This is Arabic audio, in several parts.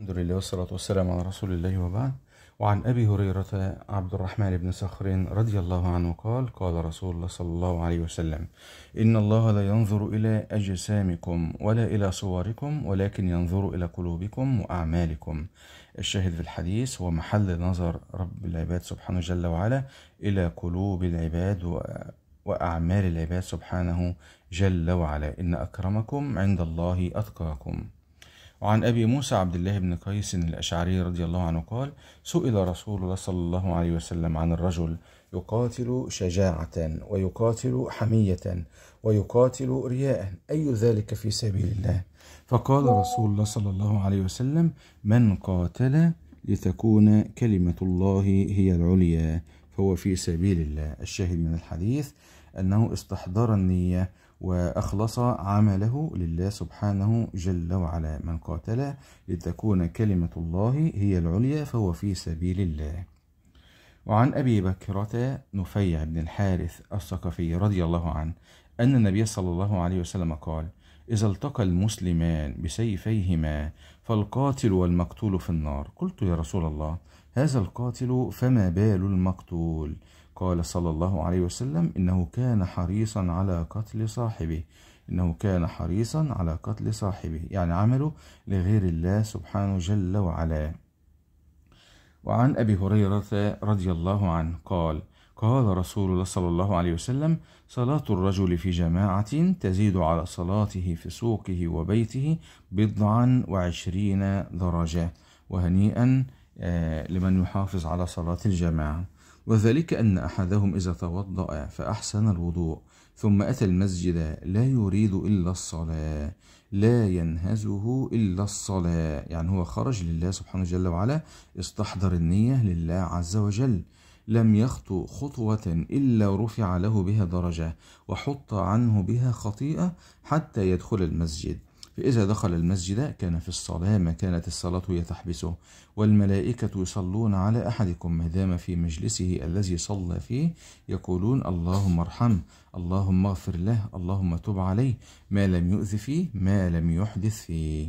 الحمد لله والصلاة والسلام على رسول الله وبعد وعن أبي هريرة عبد الرحمن بن صخر رضي الله عنه قال قال رسول الله صلى الله عليه وسلم إن الله لا ينظر إلى أجسامكم ولا إلى صوركم ولكن ينظر إلى قلوبكم وأعمالكم الشاهد في الحديث هو محل نظر رب العباد سبحانه جل وعلا إلى قلوب العباد و وأعمال العباد سبحانه جل وعلا إن أكرمكم عند الله أتقاكم وعن أبي موسى عبد الله بن قيس الأشعري رضي الله عنه قال سئل رسول الله صلى الله عليه وسلم عن الرجل يقاتل شجاعة ويقاتل حمية ويقاتل رياء أي ذلك في سبيل الله فقال رسول الله صلى الله عليه وسلم من قاتل لتكون كلمة الله هي العليا هو في سبيل الله الشاهد من الحديث أنه استحضر النية وأخلص عمله لله سبحانه جل وعلا من قاتل لتكون كلمة الله هي العليا فهو في سبيل الله وعن أبي بكرة نفيع بن الحارث الثقفي رضي الله عنه أن النبي صلى الله عليه وسلم قال إذا التقى المسلمان بسيفيهما فالقاتل والمقتول في النار قلت يا رسول الله هذا القاتل فما بال المقتول قال صلى الله عليه وسلم إنه كان حريصا على قتل صاحبه إنه كان حريصا على قتل صاحبه يعني عمله لغير الله سبحانه جل وعلا وعن أبي هريرة رضي الله عنه قال قال رسول الله صلى الله عليه وسلم صلاة الرجل في جماعة تزيد على صلاته في سوقه وبيته بضعا وعشرين درجة وهنيئا آه، لمن يحافظ على صلاة الجماعة وذلك أن أحدهم إذا توضأ فأحسن الوضوء ثم أتى المسجد لا يريد إلا الصلاة لا ينهزه إلا الصلاة يعني هو خرج لله سبحانه جل وعلا استحضر النية لله عز وجل لم يخطو خطوة إلا رفع له بها درجة وحط عنه بها خطيئة حتى يدخل المسجد فإذا دخل المسجد كان في الصلاة ما كانت الصلاة يتحبسه والملائكة يصلون على أحدكم ما دام في مجلسه الذي صلى فيه يقولون اللهم ارحمه اللهم اغفر له اللهم تب عليه ما لم يؤذ فيه ما لم يحدث فيه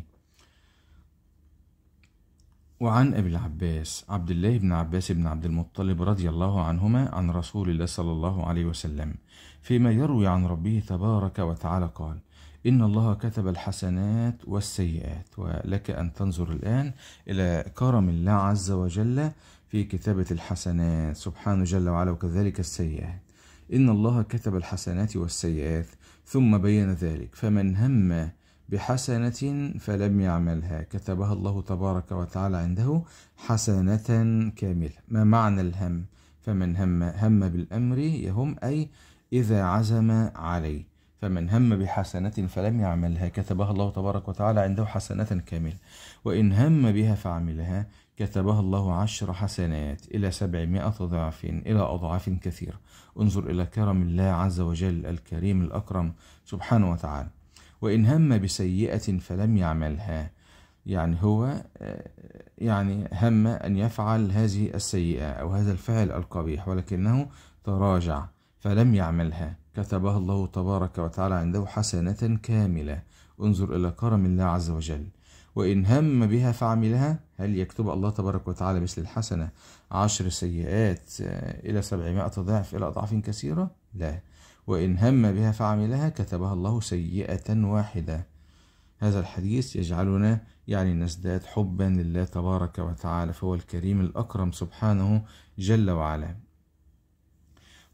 وعن أبي العباس عبد الله بن عباس بن عبد المطلب رضي الله عنهما عن رسول الله صلى الله عليه وسلم فيما يروي عن ربه تبارك وتعالى قال إن الله كتب الحسنات والسيئات ولك أن تنظر الآن إلى كرم الله عز وجل في كتابة الحسنات سبحانه جل وعلا وكذلك السيئات إن الله كتب الحسنات والسيئات ثم بين ذلك فمن هم بحسنة فلم يعملها كتبها الله تبارك وتعالى عنده حسنة كاملة ما معنى الهم فمن هم هم بالأمر يهم أي إذا عزم عليه فمن هم بحسنة فلم يعملها كتبها الله تبارك وتعالى عنده حسنة كاملة وإن هم بها فعملها كتبها الله عشر حسنات إلى سبعمائة ضعف إلى أضعاف كثيرة انظر إلى كرم الله عز وجل الكريم الأكرم سبحانه وتعالى وإن هم بسيئة فلم يعملها يعني هو آه، يعني هم أن يفعل هذه السيئة أو هذا الفعل القبيح ولكنه تراجع فلم يعملها كتبها الله تبارك وتعالى عنده حسنة كاملة انظر إلى كرم الله عز وجل وإن هم بها فعملها هل يكتب الله تبارك وتعالى مثل الحسنة عشر سيئات آه، إلى سبعمائة ضعف إلى أضعاف كثيرة لا وإن هم بها فعملها كتبها الله سيئة واحدة هذا الحديث يجعلنا يعني نزداد حبا لله تبارك وتعالى فهو الكريم الأكرم سبحانه جل وعلا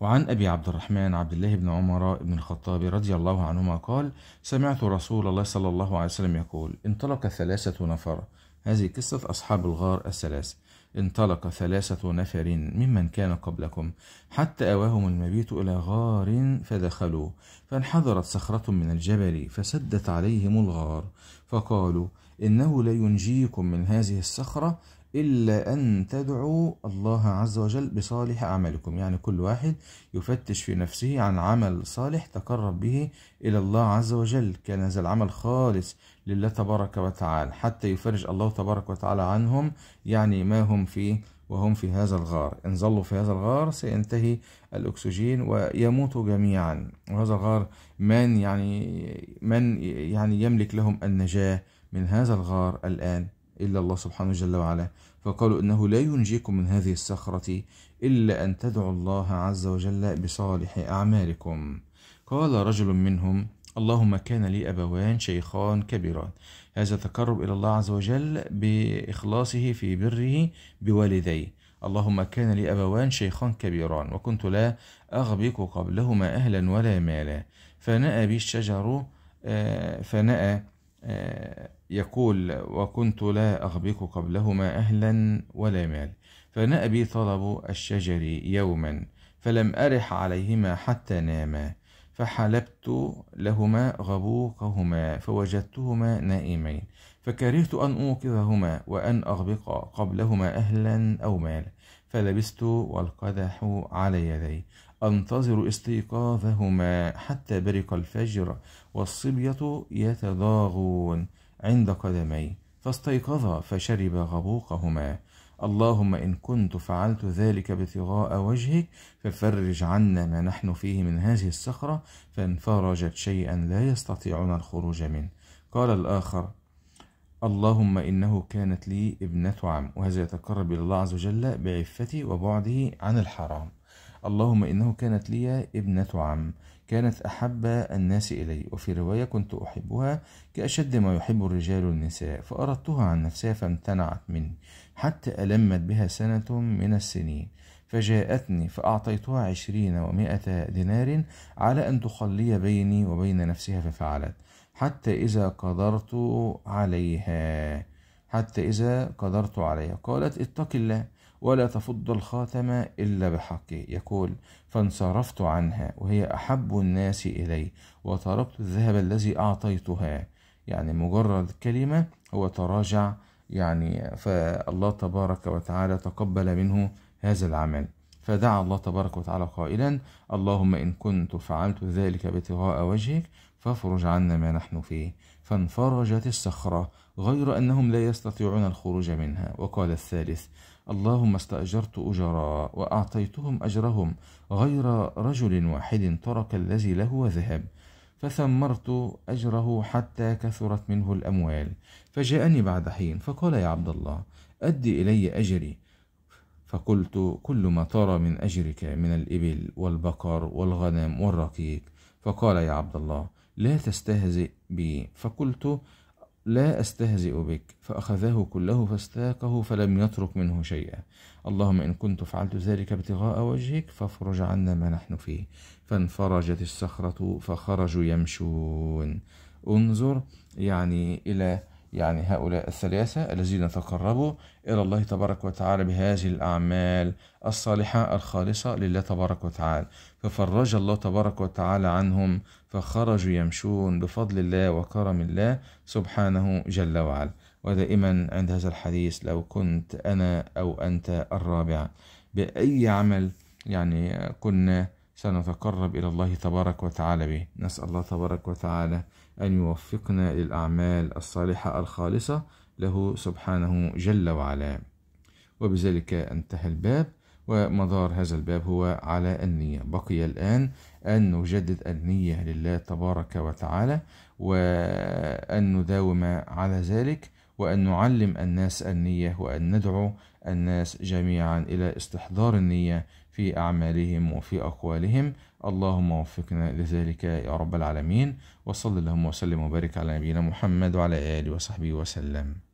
وعن أبي عبد الرحمن عبد الله بن عمر بن الخطاب رضي الله عنهما قال سمعت رسول الله صلى الله عليه وسلم يقول انطلق ثلاثة نفر هذه قصة أصحاب الغار الثلاثة انطلق ثلاثة نفر ممن كان قبلكم حتى أواهم المبيت إلى غار فدخلوا فانحدرت صخرة من الجبل فسدت عليهم الغار فقالوا إنه لينجيكم من هذه الصخرة إلا أن تدعوا الله عز وجل بصالح أعمالكم يعني كل واحد يفتش في نفسه عن عمل صالح تقرب به إلى الله عز وجل كان هذا العمل خالص لله تبارك وتعالى حتى يفرج الله تبارك وتعالى عنهم يعني ما هم فيه وهم في هذا الغار إن ظلوا في هذا الغار سينتهي الأكسجين ويموتوا جميعا وهذا الغار من يعني من يعني يملك لهم النجاة من هذا الغار الآن إلا الله سبحانه جل وعلا فقالوا إنه لا ينجيكم من هذه الصخرة إلا أن تدعوا الله عز وجل بصالح أعمالكم قال رجل منهم اللهم كان لي أبوان شيخان كبيران هذا تقرب إلى الله عز وجل بإخلاصه في بره بوالديه اللهم كان لي أبوان شيخان كبيران وكنت لا أغبق قبلهما أهلا ولا مالا فنأى بي الشجر آه، فنأى يقول وكنت لا أغبق قبلهما أهلا ولا مال أبي طلب الشجر يوما فلم أرح عليهما حتى ناما فحلبت لهما غبوقهما فوجدتهما نائمين فكرهت أن أوقظهما وأن أغبق قبلهما أهلا أو مالا فلبست والقدح على يدي أنتظر استيقاظهما حتى برق الفجر والصبية يتضاغون عند قدمي فاستيقظا فشرب غبوقهما اللهم إن كنت فعلت ذلك ابتغاء وجهك ففرج عنا ما نحن فيه من هذه الصخرة فانفرجت شيئا لا يستطيعون الخروج منه قال الآخر اللهم إنه كانت لي ابنة عم وهذا يتقرب إلى الله عز وجل بعفتي وبعدي عن الحرام اللهم إنه كانت لي ابنة عم كانت أحب الناس إلي وفي رواية كنت أحبها كأشد ما يحب الرجال النساء فأردتها عن نفسها فامتنعت مني حتى ألمت بها سنة من السنين فجاءتني فأعطيتها عشرين ومائة دينار على أن تخلي بيني وبين نفسها ففعلت حتى إذا قدرت عليها حتى إذا قدرت عليها قالت اتق الله ولا تفض الخاتم إلا بحقه يقول فانصرفت عنها وهي أحب الناس إلي وتركت الذهب الذي أعطيتها يعني مجرد كلمة هو تراجع يعني فالله تبارك وتعالى تقبل منه هذا العمل فدعا الله تبارك وتعالى قائلا اللهم إن كنت فعلت ذلك ابتغاء وجهك فافرج عنا ما نحن فيه فانفرجت الصخرة غير أنهم لا يستطيعون الخروج منها وقال الثالث اللهم استأجرت أجراء وأعطيتهم أجرهم غير رجل واحد ترك الذي له وذهب فثمرت أجره حتى كثرت منه الأموال فجاءني بعد حين فقال يا عبد الله أدي إلي أجري فقلت كل ما ترى من أجرك من الإبل والبقر والغنم والرقيق فقال يا عبد الله لا تستهزئ بي فقلت لا أستهزئ بك فأخذه كله فاستاقه فلم يترك منه شيئا اللهم إن كنت فعلت ذلك ابتغاء وجهك فافرج عنا ما نحن فيه فانفرجت الصخرة فخرجوا يمشون انظر يعني إلى يعني هؤلاء الثلاثة الذين تقربوا إلى الله تبارك وتعالى بهذه الأعمال الصالحة الخالصة لله تبارك وتعالى ففرج الله تبارك وتعالى عنهم فخرجوا يمشون بفضل الله وكرم الله سبحانه جل وعلا ودائما عند هذا الحديث لو كنت أنا أو أنت الرابع بأي عمل يعني كنا سنتقرب إلى الله تبارك وتعالى به نسأل الله تبارك وتعالى أن يوفقنا للأعمال الصالحة الخالصة له سبحانه جل وعلا وبذلك انتهى الباب ومدار هذا الباب هو على النية بقي الآن أن نجدد النية لله تبارك وتعالى وأن نداوم على ذلك وأن نعلم الناس النية وأن ندعو الناس جميعا إلى استحضار النية في أعمالهم وفي أقوالهم اللهم وفقنا لذلك يا رب العالمين وصل اللهم وسلم وبارك على نبينا محمد وعلى آله وصحبه وسلم